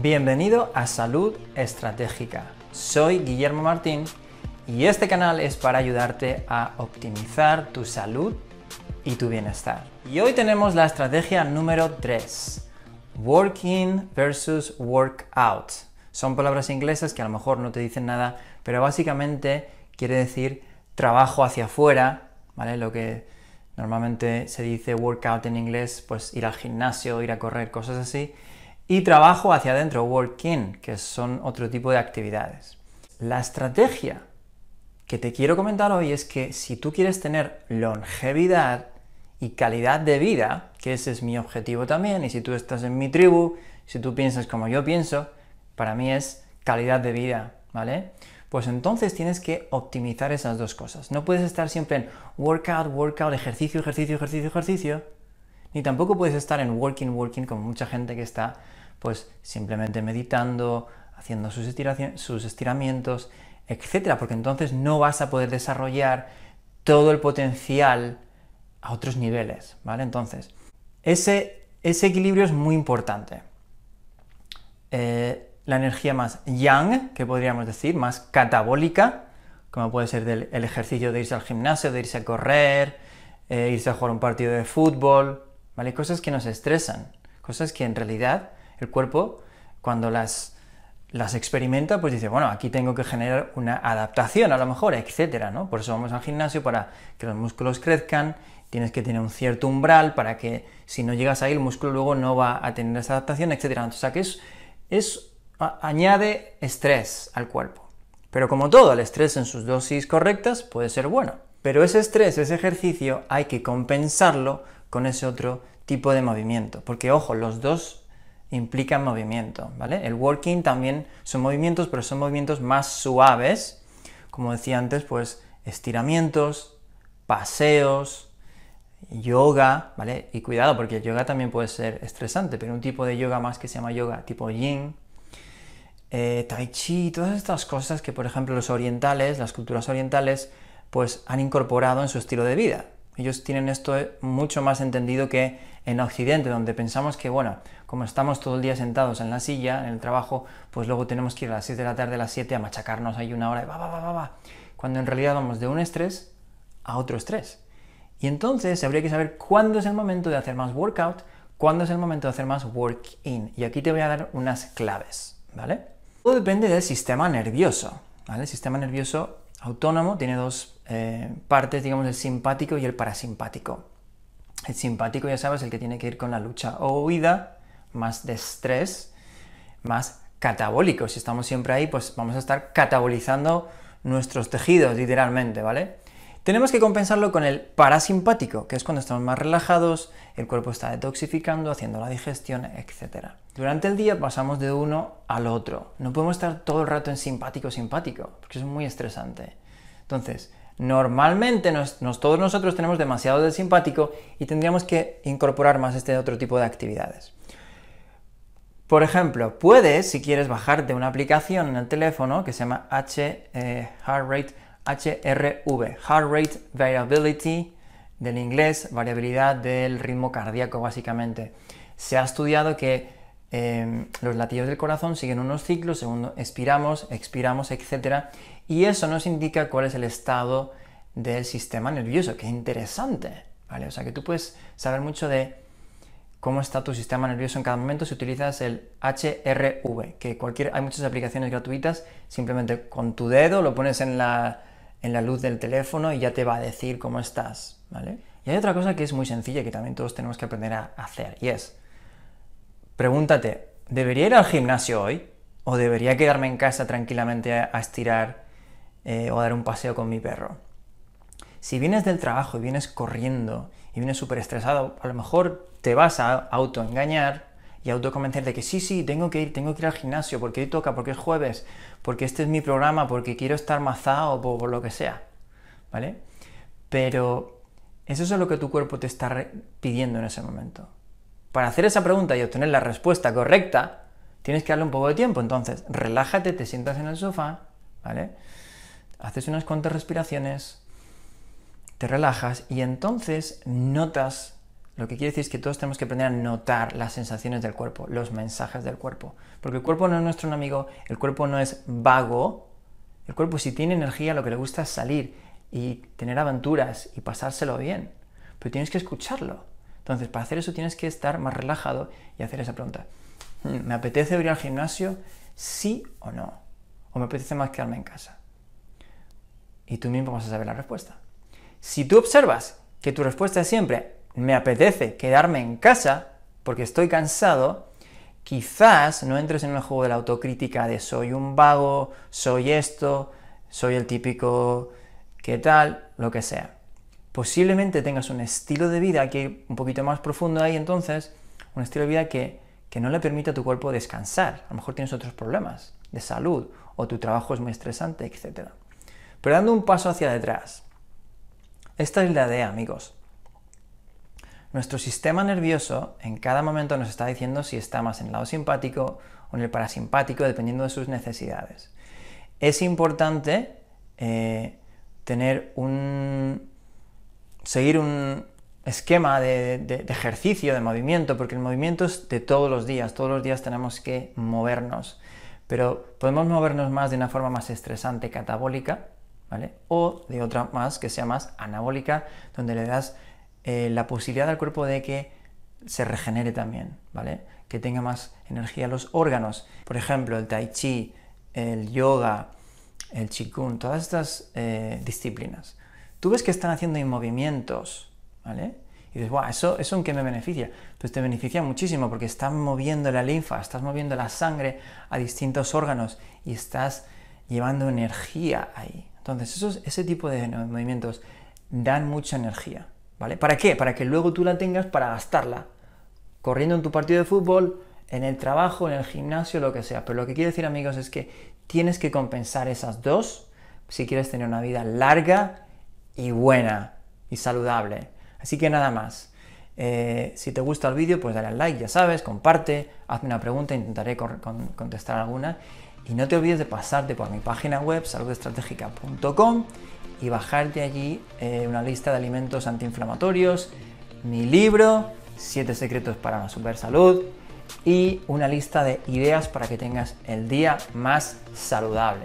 Bienvenido a Salud Estratégica. Soy Guillermo Martín y este canal es para ayudarte a optimizar tu salud y tu bienestar. Y hoy tenemos la estrategia número 3, Working versus Workout. Son palabras inglesas que a lo mejor no te dicen nada, pero básicamente quiere decir trabajo hacia afuera, ¿vale? Lo que normalmente se dice workout en inglés, pues ir al gimnasio, ir a correr, cosas así y trabajo hacia adentro, work-in, que son otro tipo de actividades. La estrategia que te quiero comentar hoy es que si tú quieres tener longevidad y calidad de vida, que ese es mi objetivo también, y si tú estás en mi tribu, si tú piensas como yo pienso, para mí es calidad de vida, ¿vale? Pues entonces tienes que optimizar esas dos cosas. No puedes estar siempre en workout, workout, ejercicio, ejercicio, ejercicio, ejercicio, ni tampoco puedes estar en working, working como mucha gente que está pues simplemente meditando, haciendo sus, sus estiramientos, etcétera, porque entonces no vas a poder desarrollar todo el potencial a otros niveles, ¿vale? Entonces, ese, equilibrio es muy importante. Eh, la energía más yang, que podríamos decir, más catabólica, como puede ser el ejercicio de irse al gimnasio, de irse a correr, eh, irse a jugar un partido de fútbol, Cosas que nos estresan, cosas que en realidad el cuerpo, cuando las, experimenta, pues dice, bueno, aquí tengo que generar una adaptación a lo mejor, etcétera, Por eso vamos al gimnasio, para que los músculos crezcan, tienes que tener un cierto umbral para que si no llegas ahí el músculo luego no va a tener esa adaptación, etc. O sea que añade estrés al cuerpo. Pero como todo, el estrés en sus dosis correctas puede ser bueno. Pero ese estrés, ese ejercicio, hay que compensarlo con ese otro tipo de movimiento. Porque, ojo, los dos implican movimiento, ¿vale? El walking también son movimientos, pero son movimientos más suaves. Como decía antes, pues estiramientos, paseos, yoga, ¿vale? Y cuidado, porque el yoga también puede ser estresante, pero un tipo de yoga más que se llama yoga tipo yin, eh, tai chi, todas estas cosas que, por ejemplo, los orientales, las culturas orientales, pues han incorporado en su estilo de vida. Ellos tienen esto eh, mucho más entendido que en Occidente, donde pensamos que, bueno, como estamos todo el día sentados en la silla, en el trabajo, pues luego tenemos que ir a las 6 de la tarde, a las 7 a machacarnos ahí una hora, y va, va, va, va, va. Cuando en realidad vamos de un estrés a otro estrés. Y entonces habría que saber cuándo es el momento de hacer más workout, cuándo es el momento de hacer más work-in. Y aquí te voy a dar unas claves, ¿vale? Todo depende del sistema nervioso, ¿vale? El sistema nervioso autónomo tiene dos eh, partes, digamos, el simpático y el parasimpático. El simpático, ya sabes, el que tiene que ir con la lucha o huida, más de estrés, más catabólico. Si estamos siempre ahí, pues vamos a estar catabolizando nuestros tejidos, literalmente, ¿vale? Tenemos que compensarlo con el parasimpático, que es cuando estamos más relajados, el cuerpo está detoxificando, haciendo la digestión, etc. Durante el día pasamos de uno al otro. No podemos estar todo el rato en simpático-simpático, porque es muy estresante. Entonces, normalmente todos nosotros tenemos demasiado de simpático y tendríamos que incorporar más este otro tipo de actividades. Por ejemplo, puedes, si quieres, bajar de una aplicación en el teléfono que se llama H eh, Rate HRV, Heart Rate Variability, del inglés, variabilidad del ritmo cardíaco básicamente. Se ha estudiado que em, los latidos del corazón siguen unos ciclos, segundo, expiramos, expiramos, etc. Y eso nos indica cuál es el estado del sistema nervioso, que es interesante, ¿vale? O sea que tú puedes saber mucho de cómo está tu sistema nervioso en cada momento si utilizas el HRV, que cualquier, hay muchas aplicaciones gratuitas, simplemente con tu dedo lo pones en la en la luz del teléfono y ya te va a decir cómo estás, ¿vale? Y hay otra cosa que es muy sencilla que también todos tenemos que aprender a hacer, y es, pregúntate, ¿debería ir al gimnasio hoy? ¿O debería quedarme en casa tranquilamente a estirar eh, o a dar un paseo con mi perro? Si vienes del trabajo y vienes corriendo y vienes súper estresado, a lo mejor te vas a autoengañar y autoconvencer de que sí, sí, tengo que ir, tengo que ir al gimnasio porque hoy toca, porque es jueves, porque este es mi programa, porque quiero estar mazado o por, por, lo que sea, ¿vale? Pero eso es lo que tu cuerpo te está pidiendo en ese momento. Para hacer esa pregunta y obtener la respuesta correcta, tienes que darle un poco de tiempo. Entonces, relájate, te sientas en el sofá, ¿vale? Haces unas cuantas respiraciones, te relajas y entonces notas lo que quiere decir es que todos tenemos que aprender a notar las sensaciones del cuerpo, los mensajes del cuerpo. Porque el cuerpo no es nuestro enemigo, el cuerpo no es vago. El cuerpo si tiene energía lo que le gusta es salir y tener aventuras y pasárselo bien. Pero tienes que escucharlo. Entonces, para hacer eso tienes que estar más relajado y hacer esa pregunta. Hmm, ¿Me apetece ir al gimnasio? ¿Sí o no? ¿O me apetece más quedarme en casa? Y tú mismo vas a saber la respuesta. Si tú observas que tu respuesta es siempre me apetece quedarme en casa porque estoy cansado, quizás no entres en el juego de la autocrítica de soy un vago, soy esto, soy el típico qué tal, lo que sea. Posiblemente tengas un estilo de vida que un poquito más profundo ahí entonces, un estilo de vida que, no le permite a tu cuerpo descansar. A lo mejor tienes otros problemas de salud o tu trabajo es muy estresante, etc. Pero dando un paso hacia detrás. Esta es la idea, amigos. Nuestro sistema nervioso en cada momento nos está diciendo si está más en el lado simpático o en el parasimpático, dependiendo de sus necesidades. Es importante eh, tener un. seguir un esquema de, de, ejercicio, de movimiento, porque el movimiento es de todos los días, todos los días tenemos que movernos, pero podemos movernos más de una forma más estresante, catabólica, ¿vale? O de otra más que sea más anabólica, donde le das eh, la posibilidad del cuerpo de que se regenere también, ¿vale? Que tenga más energía los órganos. Por ejemplo, el tai chi, el yoga, el chikun, todas estas eh, disciplinas. Tú ves que están haciendo movimientos, ¿vale? Y dices, ¿eso, ¿eso en qué me beneficia? Pues te beneficia muchísimo porque estás moviendo la linfa, estás moviendo la sangre a distintos órganos y estás llevando energía ahí. Entonces, esos, ese tipo de movimientos dan mucha energía. ¿Para qué? Para que luego tú la tengas para gastarla. Corriendo en tu partido de fútbol, en el trabajo, en el gimnasio, lo que sea. Pero lo que quiero decir amigos es que tienes que compensar esas dos si quieres tener una vida larga y buena y saludable. Así que nada más. Eh, si te gusta el vídeo, pues dale al like, ya sabes, comparte, hazme una pregunta, intentaré contestar alguna. Y no te olvides de pasarte por mi página web, saludestratégica.com, y bajarte allí eh, una lista de alimentos antiinflamatorios, mi libro, 7 secretos para la super salud, y una lista de ideas para que tengas el día más saludable.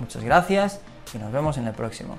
Muchas gracias y nos vemos en el próximo.